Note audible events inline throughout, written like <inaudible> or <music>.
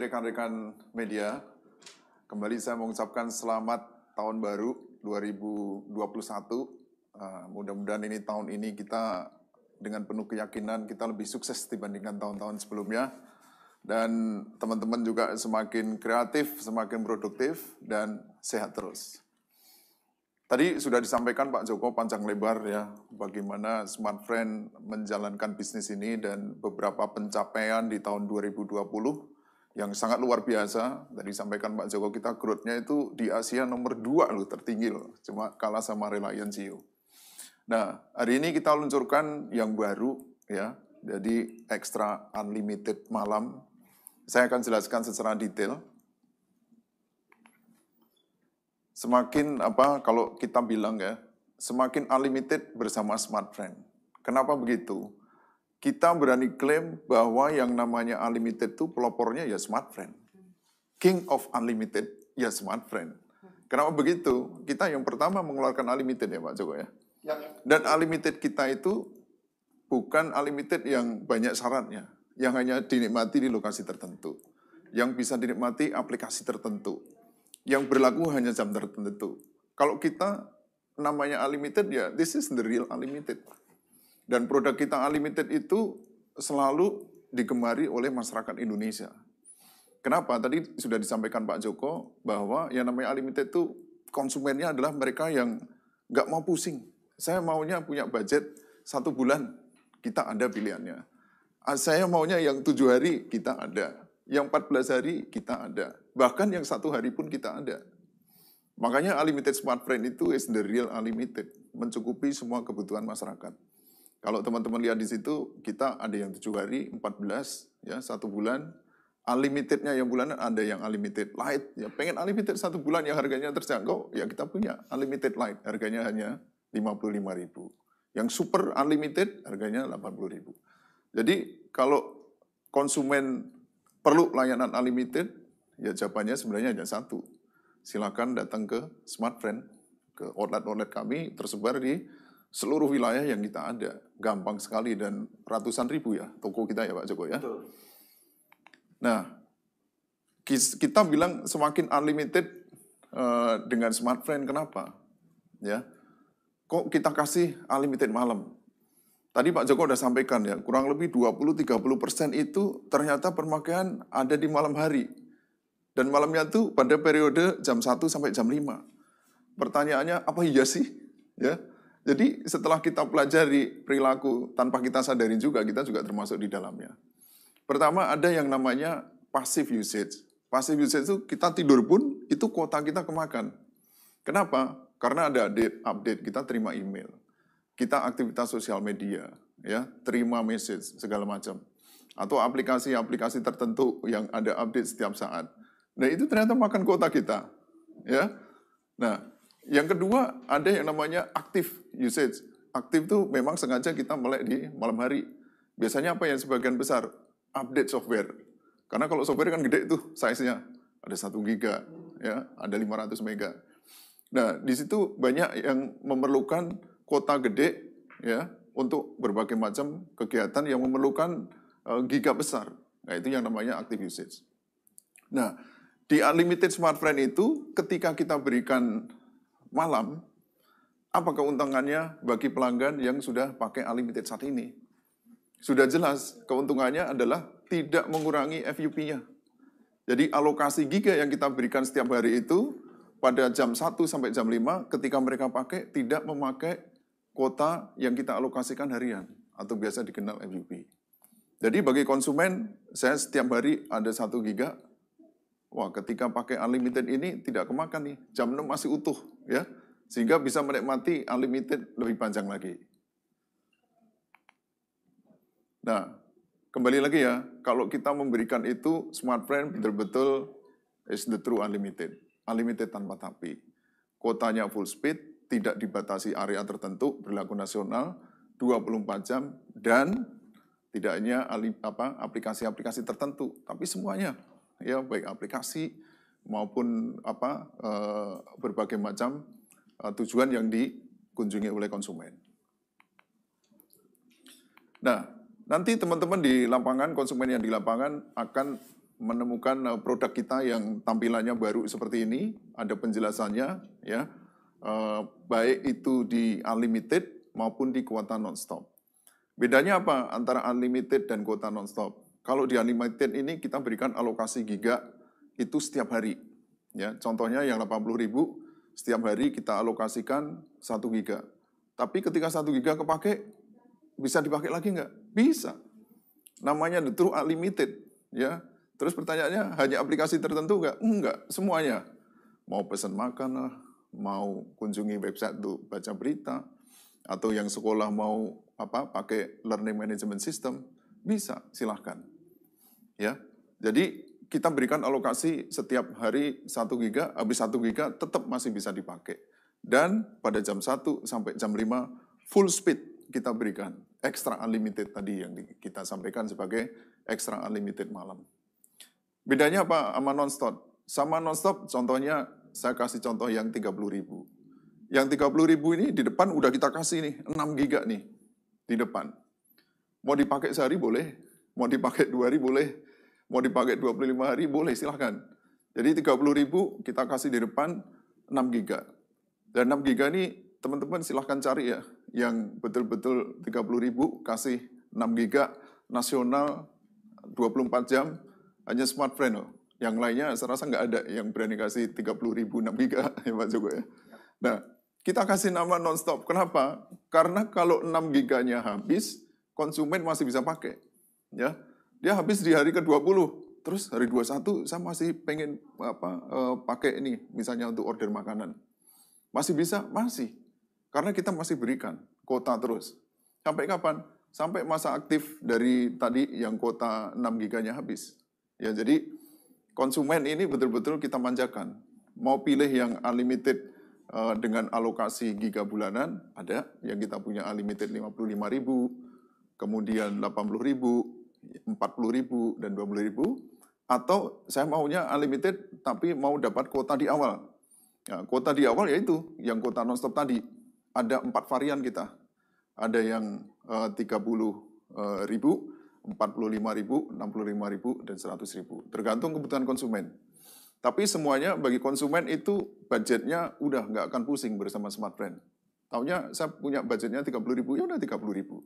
rekan-rekan media. Kembali saya mengucapkan selamat tahun baru 2021. Eh, mudah-mudahan ini tahun ini kita dengan penuh keyakinan kita lebih sukses dibandingkan tahun-tahun sebelumnya. Dan teman-teman juga semakin kreatif, semakin produktif, dan sehat terus. Tadi sudah disampaikan Pak Joko panjang lebar ya, bagaimana smart friend menjalankan bisnis ini dan beberapa pencapaian di tahun 2020 yang sangat luar biasa. Tadi sampaikan Pak Joko, kita growth-nya itu di Asia nomor dua loh, tertinggi loh. Cuma kalah sama Reliance Jio. Nah, hari ini kita luncurkan yang baru ya. Jadi extra unlimited malam. Saya akan jelaskan secara detail. Semakin apa kalau kita bilang ya, semakin unlimited bersama smart friend. Kenapa begitu? kita berani klaim bahwa yang namanya unlimited itu pelopornya ya smart friend. King of unlimited ya smart friend. Kenapa begitu? Kita yang pertama mengeluarkan unlimited ya Pak Joko ya? ya. Dan unlimited kita itu bukan unlimited yang banyak syaratnya, yang hanya dinikmati di lokasi tertentu, yang bisa dinikmati aplikasi tertentu, yang berlaku hanya jam tertentu. Kalau kita namanya unlimited ya this is the real unlimited dan produk kita unlimited itu selalu digemari oleh masyarakat Indonesia. Kenapa? Tadi sudah disampaikan Pak Joko bahwa yang namanya unlimited itu konsumennya adalah mereka yang nggak mau pusing. Saya maunya punya budget satu bulan, kita ada pilihannya. Ah, saya maunya yang tujuh hari, kita ada. Yang 14 hari, kita ada. Bahkan yang satu hari pun kita ada. Makanya unlimited smart friend itu is the real unlimited. Mencukupi semua kebutuhan masyarakat. Kalau teman-teman lihat di situ, kita ada yang tujuh hari, 14, ya, satu bulan. Unlimitednya yang bulanan ada yang unlimited light. Ya, pengen unlimited satu bulan yang harganya terjangkau, ya kita punya unlimited light. Harganya hanya 55 ribu. Yang super unlimited harganya 80 ribu. Jadi kalau konsumen perlu layanan unlimited, ya jawabannya sebenarnya hanya satu. Silakan datang ke Smartfriend, ke outlet-outlet kami tersebar di seluruh wilayah yang kita ada. Gampang sekali dan ratusan ribu ya toko kita ya Pak Joko ya. Nah, kita bilang semakin unlimited eh, dengan smart kenapa? Ya. Kok kita kasih unlimited malam? Tadi Pak Joko udah sampaikan ya, kurang lebih 20-30% itu ternyata pemakaian ada di malam hari. Dan malamnya itu pada periode jam 1 sampai jam 5. Pertanyaannya, apa iya sih? Ya, jadi setelah kita pelajari perilaku tanpa kita sadari juga, kita juga termasuk di dalamnya. Pertama ada yang namanya passive usage. Passive usage itu kita tidur pun itu kuota kita kemakan. Kenapa? Karena ada update, update kita terima email, kita aktivitas sosial media, ya terima message segala macam, atau aplikasi-aplikasi tertentu yang ada update setiap saat. Nah itu ternyata makan kuota kita, ya. Nah yang kedua, ada yang namanya aktif usage. Aktif itu memang sengaja kita melek di malam hari. Biasanya apa yang sebagian besar? Update software. Karena kalau software kan gede tuh size-nya. Ada 1 giga, ya, ada 500 mega. Nah, di situ banyak yang memerlukan kuota gede ya untuk berbagai macam kegiatan yang memerlukan uh, giga besar. Nah, itu yang namanya active usage. Nah, di unlimited smartphone itu ketika kita berikan malam, apa keuntungannya bagi pelanggan yang sudah pakai unlimited saat ini? Sudah jelas, keuntungannya adalah tidak mengurangi FUP-nya. Jadi alokasi giga yang kita berikan setiap hari itu pada jam 1 sampai jam 5 ketika mereka pakai tidak memakai kuota yang kita alokasikan harian atau biasa dikenal FUP. Jadi bagi konsumen, saya setiap hari ada 1 giga, Wah, ketika pakai unlimited ini tidak kemakan nih. Jam 6 masih utuh ya. Sehingga bisa menikmati unlimited lebih panjang lagi. Nah, kembali lagi ya, kalau kita memberikan itu smart friend betul-betul is the true unlimited. Unlimited tanpa tapi. Kotanya full speed, tidak dibatasi area tertentu, berlaku nasional, 24 jam, dan tidaknya hanya apa aplikasi-aplikasi tertentu, tapi semuanya ya baik aplikasi maupun apa eh, berbagai macam eh, tujuan yang dikunjungi oleh konsumen. Nah, nanti teman-teman di lapangan, konsumen yang di lapangan akan menemukan eh, produk kita yang tampilannya baru seperti ini, ada penjelasannya ya. baik itu di unlimited maupun di kuota nonstop. Bedanya apa antara unlimited dan kuota nonstop? Kalau di unlimited ini kita berikan alokasi giga itu setiap hari. Ya, contohnya yang 80 ribu, setiap hari kita alokasikan 1 giga. Tapi ketika 1 giga kepake, bisa dipakai lagi nggak? Bisa. Namanya the true unlimited. Ya. Terus pertanyaannya, hanya aplikasi tertentu nggak? Enggak, semuanya. Mau pesan makan lah, mau kunjungi website untuk baca berita, atau yang sekolah mau apa pakai learning management system, bisa, silahkan. Ya, jadi kita berikan alokasi setiap hari 1 giga, habis 1 giga tetap masih bisa dipakai. Dan pada jam 1 sampai jam 5 full speed kita berikan. Extra unlimited tadi yang kita sampaikan sebagai extra unlimited malam. Bedanya apa sama non-stop? Sama non-stop contohnya saya kasih contoh yang 30 ribu. Yang 30 ribu ini di depan udah kita kasih nih, 6 giga nih di depan. Mau dipakai sehari boleh, mau dipakai dua hari boleh, mau dipakai 25 hari boleh silahkan. Jadi 30 ribu kita kasih di depan 6 giga. Dan 6 giga ini teman-teman silahkan cari ya, yang betul-betul 30 ribu kasih 6 giga nasional 24 jam hanya smart friend loh. Yang lainnya saya rasa nggak ada yang berani kasih 30 ribu 6 giga <laughs> ya Pak Joko ya. Nah, kita kasih nama nonstop. Kenapa? Karena kalau 6 giganya habis, konsumen masih bisa pakai. Ya, dia habis di hari ke-20. Terus hari 21 saya masih pengen apa e, pakai ini misalnya untuk order makanan. Masih bisa? Masih. Karena kita masih berikan kuota terus. Sampai kapan? Sampai masa aktif dari tadi yang kuota 6 giganya habis. Ya jadi konsumen ini betul-betul kita manjakan. Mau pilih yang unlimited e, dengan alokasi giga bulanan, ada yang kita punya unlimited lima ribu, kemudian 80 ribu, 40 ribu dan 20 ribu, atau saya maunya unlimited tapi mau dapat kuota di awal. Ya, kuota di awal yaitu yang kuota nonstop tadi. Ada empat varian kita. Ada yang uh, 30 uh, ribu, 45 ribu, 65 ribu, dan 100 ribu. Tergantung kebutuhan konsumen. Tapi semuanya bagi konsumen itu budgetnya udah nggak akan pusing bersama smart brand. Taunya saya punya budgetnya 30 ribu, ya udah 30 ribu.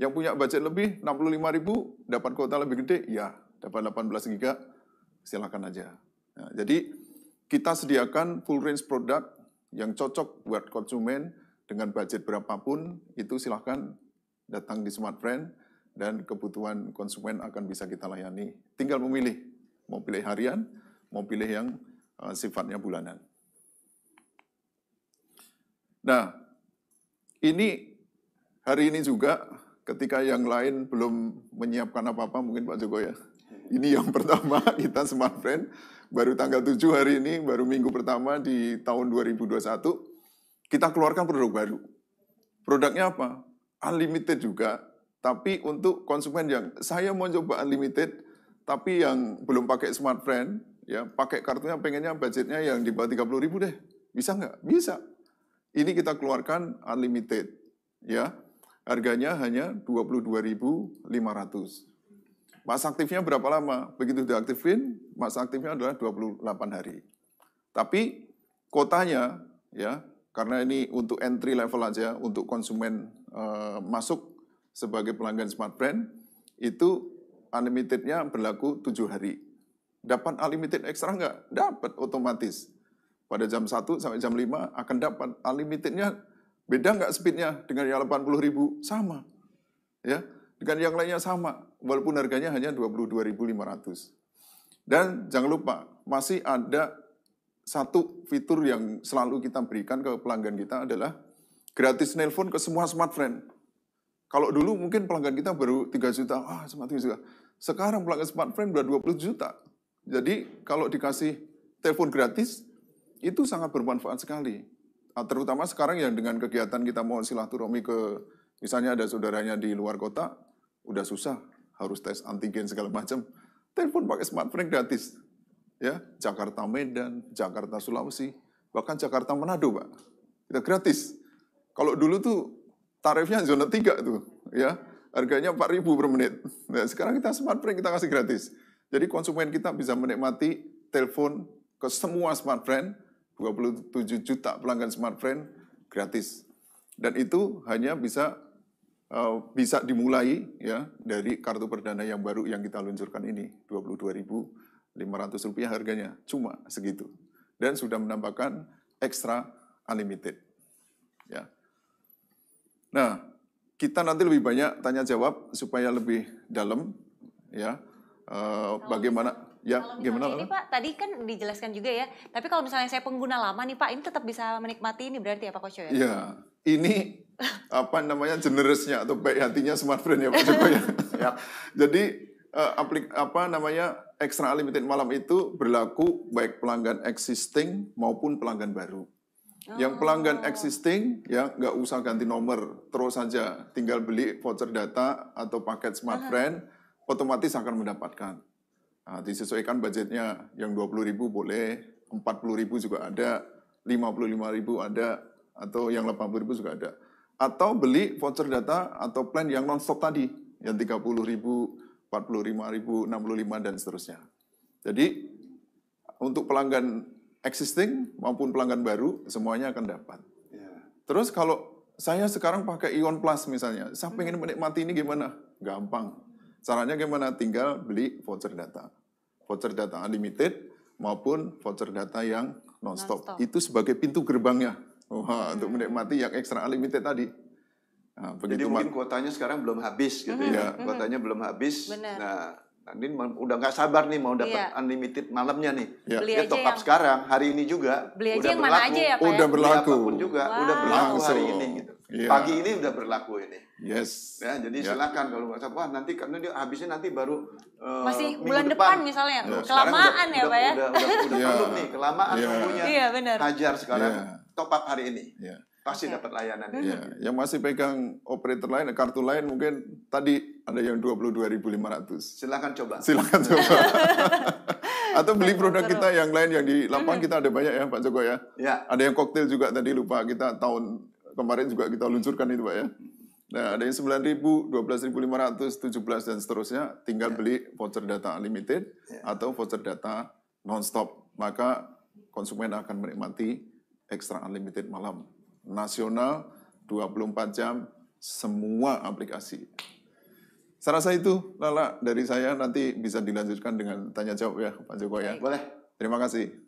Yang punya budget lebih 65 ribu, dapat kuota lebih gede, ya dapat 18 giga, silakan aja. Nah, jadi kita sediakan full range produk yang cocok buat konsumen dengan budget berapapun, itu silahkan datang di Smart Friend dan kebutuhan konsumen akan bisa kita layani. Tinggal memilih, mau pilih harian, mau pilih yang uh, sifatnya bulanan. Nah, ini hari ini juga ketika yang lain belum menyiapkan apa-apa mungkin Pak Joko ya. Ini yang pertama <laughs> kita Smart Friend baru tanggal 7 hari ini baru minggu pertama di tahun 2021 kita keluarkan produk baru. Produknya apa? Unlimited juga tapi untuk konsumen yang saya mau coba unlimited tapi yang belum pakai Smart Friend ya pakai kartunya pengennya budgetnya yang di bawah 30.000 deh. Bisa nggak? Bisa. Ini kita keluarkan unlimited ya Harganya hanya 22.500. Masa aktifnya berapa lama? Begitu diaktifin, masa aktifnya adalah 28 hari. Tapi kotanya ya, karena ini untuk entry level aja untuk konsumen e, masuk sebagai pelanggan Smart Brand itu unlimitednya berlaku 7 hari. Dapat unlimited ekstra enggak? Dapat otomatis. Pada jam 1 sampai jam 5 akan dapat unlimitednya Beda nggak speednya dengan yang 80 ribu? Sama. Ya, dengan yang lainnya sama, walaupun harganya hanya 22.500. Dan jangan lupa, masih ada satu fitur yang selalu kita berikan ke pelanggan kita adalah gratis nelpon ke semua smartphone. Kalau dulu mungkin pelanggan kita baru 3 juta, ah smartphone juga. Sekarang pelanggan smartphone sudah 20 juta. Jadi kalau dikasih telepon gratis, itu sangat bermanfaat sekali. Ah, terutama sekarang yang dengan kegiatan kita mau silaturahmi ke misalnya ada saudaranya di luar kota, udah susah harus tes antigen segala macam. Telepon pakai smartphone gratis. Ya, Jakarta Medan, Jakarta Sulawesi, bahkan Jakarta Manado, Pak. Kita gratis. Kalau dulu tuh tarifnya zona 3 tuh, ya. Harganya 4.000 per menit. Nah, sekarang kita smartphone kita kasih gratis. Jadi konsumen kita bisa menikmati telepon ke semua smartphone 27 juta pelanggan Smartfren gratis. Dan itu hanya bisa uh, bisa dimulai ya dari kartu perdana yang baru yang kita luncurkan ini 22.500 rupiah harganya cuma segitu dan sudah menambahkan extra unlimited ya nah kita nanti lebih banyak tanya jawab supaya lebih dalam ya uh, bagaimana Ya, kalau gimana? Ini Pak, tadi kan dijelaskan juga ya. Tapi kalau misalnya saya pengguna lama nih Pak, ini tetap bisa menikmati ini berarti ya Pak Koco ya? Iya, ini apa namanya generousnya atau baik hatinya smartphone ya Pak Joko ya. <laughs> ya. Jadi uh, aplik apa namanya extra limited malam itu berlaku baik pelanggan existing maupun pelanggan baru. Oh. Yang pelanggan oh. existing ya nggak usah ganti nomor, terus saja tinggal beli voucher data atau paket smartphone, uh -huh. otomatis akan mendapatkan Nah, disesuaikan budgetnya, yang 20 ribu boleh, 40 ribu juga ada, 55 ribu ada, atau yang 80 ribu juga ada. Atau beli voucher data atau plan yang non-stop tadi, yang 30 ribu, 45 ribu, 65 dan seterusnya. Jadi untuk pelanggan existing maupun pelanggan baru semuanya akan dapat. Ya. Terus kalau saya sekarang pakai Ion Plus misalnya, saya pengen menikmati ini gimana? Gampang. Caranya gimana? Tinggal beli voucher data. Voucher data unlimited maupun voucher data yang non-stop. Non Itu sebagai pintu gerbangnya Wah, hmm. untuk menikmati yang extra unlimited tadi. Nah, Jadi mungkin kuotanya sekarang belum habis gitu hmm. ya. Hmm. Kuotanya belum habis. Benar. Nah, Andin udah nggak sabar nih mau dapat yeah. unlimited malamnya nih. Yeah. Beli ya top up sekarang hari ini juga. Beli aja udah yang berlaku. mana aja ya Pak. Ya. Udah berlaku. Wow. Udah berlaku hari ini gitu. Yeah. Pagi ini udah berlaku ini. Yes. Ya, jadi yeah. silakan kalau nggak wah nanti karena dia habisnya nanti baru uh, masih bulan depan, depan misalnya. Yeah. Iya, kelamaan udah, ya, Pak ya. Udah udah udah <laughs> yeah. Iya. nih, kelamaan yeah. punya. Iya, yeah, iya, benar. Hajar sekarang yeah. top up hari ini. Yeah. Pasti okay. dapat layanan. Mm-hmm. Yeah. Yang masih pegang operator lain, kartu lain mungkin tadi ada yang 22.500. Silakan coba. Silakan <laughs> coba. atau beli produk kita yang lain yang di lapangan mm-hmm. kita ada banyak ya Pak Joko ya. ya. Ada yang koktail juga tadi lupa kita tahun kemarin juga kita luncurkan itu Pak ya. Nah, ada yang 9.000, 12.500, 17 dan seterusnya tinggal yeah. beli voucher data unlimited yeah. atau voucher data non-stop. Maka konsumen akan menikmati ekstra unlimited malam nasional 24 jam semua aplikasi. Saya rasa itu Lala dari saya nanti bisa dilanjutkan dengan tanya jawab ya Pak Joko ya. Boleh. Terima kasih.